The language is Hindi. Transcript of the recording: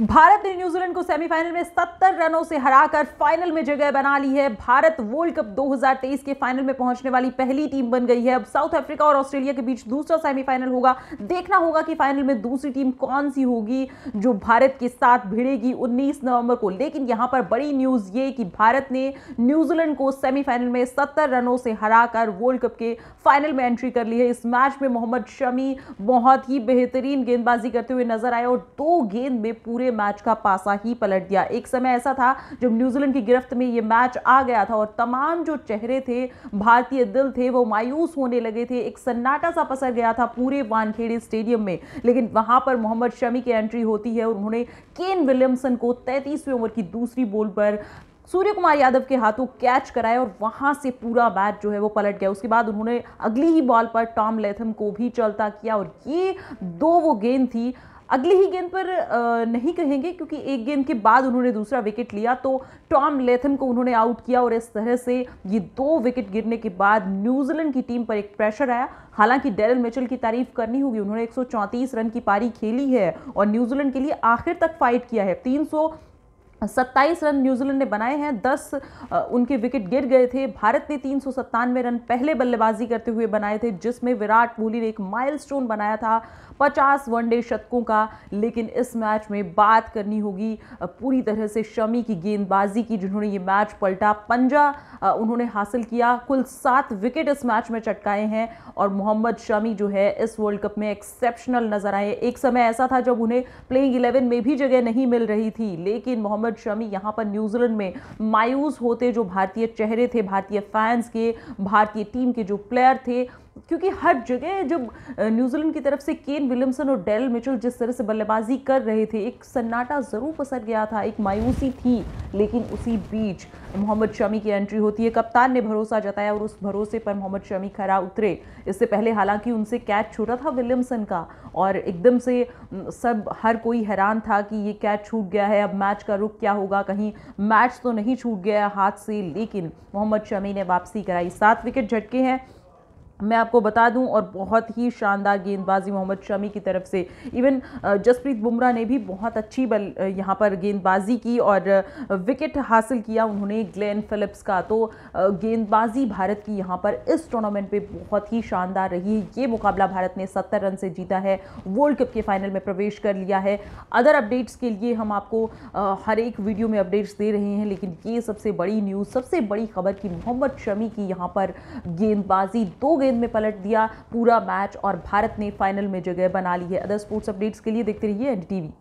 भारत ने न्यूजीलैंड को सेमीफाइनल में 70 रनों से हराकर फाइनल में जगह बना ली है भारत वर्ल्ड कप 2023 के फाइनल में पहुंचने वाली पहली टीम बन गई है अब साउथ अफ्रीका और ऑस्ट्रेलिया के बीच दूसरा सेमीफाइनल होगा देखना होगा कि फाइनल में दूसरी टीम कौन सी होगी जो भारत के साथ भिड़ेगी उन्नीस नवंबर को लेकिन यहां पर बड़ी न्यूज ये कि भारत ने न्यूजीलैंड को सेमीफाइनल में सत्तर रनों से हराकर वर्ल्ड कप के फाइनल में एंट्री कर ली है इस मैच में मोहम्मद शमी बहुत ही बेहतरीन गेंदबाजी करते हुए नजर आए और दो गेंद में पूरे ने मैच का पासा ही पलट दिया एक समय ऐसा था जब न्यूजीलैंड की गिरफ्त में ये मैच आ गया था और तमाम जो चेहरे थे भारतीय दिल थे वो मायूस होने लगे थे एक सन्नाटा सा पसर गया था पूरे वानखेड़े स्टेडियम में लेकिन वहां पर मोहम्मद शमी की एंट्री होती है और उन्होंने केन विलियमसन को तैतीसवीं ओवर की दूसरी बोल पर सूर्य कुमार यादव के हाथों कैच कराए और वहां से पूरा मैच जो है वो पलट गया उसके बाद उन्होंने अगली ही बॉल पर टॉम लेथम को भी चलता किया और ये दो वो गेंद थी अगली ही गेंद पर नहीं कहेंगे क्योंकि एक गेंद के बाद उन्होंने दूसरा विकेट लिया तो टॉम लेथम को उन्होंने आउट किया और इस तरह से ये दो विकेट गिरने के बाद न्यूजीलैंड की टीम पर एक प्रेशर आया हालांकि डेरल मिचल की तारीफ करनी होगी उन्होंने एक रन की पारी खेली है और न्यूजीलैंड के लिए आखिर तक फाइट किया है तीन सत्ताईस रन न्यूजीलैंड ने बनाए हैं दस उनके विकेट गिर गए थे भारत ने तीन रन पहले बल्लेबाजी करते हुए बनाए थे जिसमें विराट कोहली ने एक माइलस्टोन बनाया था 50 वनडे शतकों का लेकिन इस मैच में बात करनी होगी पूरी तरह से शमी की गेंदबाजी की जिन्होंने ये मैच पलटा पंजा उन्होंने हासिल किया कुल सात विकेट इस मैच में चटकाए हैं और मोहम्मद शमी जो है इस वर्ल्ड कप में एक्सेप्शनल नज़र आए एक समय ऐसा था जब उन्हें प्लेइंग इलेवन में भी जगह नहीं मिल रही थी लेकिन मोहम्मद मोहम्मद शमी यहाँ पर न्यूजीलैंड में मायूस होते जो भारतीय चेहरे थे भारतीय फैंस के भारतीय टीम के जो प्लेयर थे क्योंकि हर जगह जब न्यूजीलैंड की तरफ से केन विलियमसन और डेल मिचल जिस तरह से बल्लेबाजी कर रहे थे एक सन्नाटा ज़रूर पसर गया था एक मायूसी थी लेकिन उसी बीच मोहम्मद शमी की एंट्री होती है कप्तान ने भरोसा जताया और उस भरोसे पर मोहम्मद शमी खरा उतरे इससे पहले हालांकि उनसे कैच छूटा था विलियमसन का और एकदम से सब हर कोई हैरान था कि ये कैच छूट गया है अब मैच का रुख क्या होगा कहीं मैच तो नहीं छूट गया हाथ से लेकिन मोहम्मद शमी ने वापसी कराई सात विकेट झटके हैं मैं आपको बता दूं और बहुत ही शानदार गेंदबाजी मोहम्मद शमी की तरफ से इवन जसप्रीत बुमराह ने भी बहुत अच्छी बल यहाँ पर गेंदबाजी की और विकेट हासिल किया उन्होंने ग्लेन फिलिप्स का तो गेंदबाजी भारत की यहाँ पर इस टूर्नामेंट पे बहुत ही शानदार रही है ये मुकाबला भारत ने सत्तर रन से जीता है वर्ल्ड कप के फाइनल में प्रवेश कर लिया है अदर अपडेट्स के लिए हम आपको हर एक वीडियो में अपडेट्स दे रहे हैं लेकिन ये सबसे बड़ी न्यूज़ सबसे बड़ी खबर कि मोहम्मद शमी की यहाँ पर गेंदबाजी दो गेंद गेंद में पलट दिया पूरा मैच और भारत ने फाइनल में जगह बना ली है अदर स्पोर्ट्स अपडेट्स के लिए देखते रहिए एन